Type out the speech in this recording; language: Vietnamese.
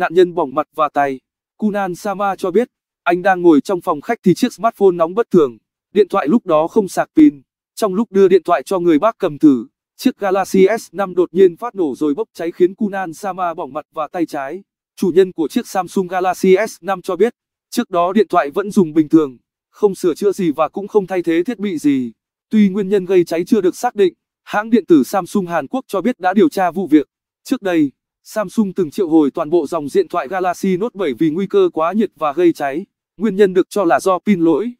nạn nhân bỏng mặt và tay. Kunan Sama cho biết, anh đang ngồi trong phòng khách thì chiếc smartphone nóng bất thường, điện thoại lúc đó không sạc pin. Trong lúc đưa điện thoại cho người bác cầm thử, chiếc Galaxy S5 đột nhiên phát nổ rồi bốc cháy khiến Kunan Sama bỏng mặt và tay trái. Chủ nhân của chiếc Samsung Galaxy S5 cho biết, trước đó điện thoại vẫn dùng bình thường, không sửa chữa gì và cũng không thay thế thiết bị gì. Tuy nguyên nhân gây cháy chưa được xác định, hãng điện tử Samsung Hàn Quốc cho biết đã điều tra vụ việc. Trước đây Samsung từng triệu hồi toàn bộ dòng điện thoại Galaxy Note 7 vì nguy cơ quá nhiệt và gây cháy. Nguyên nhân được cho là do pin lỗi.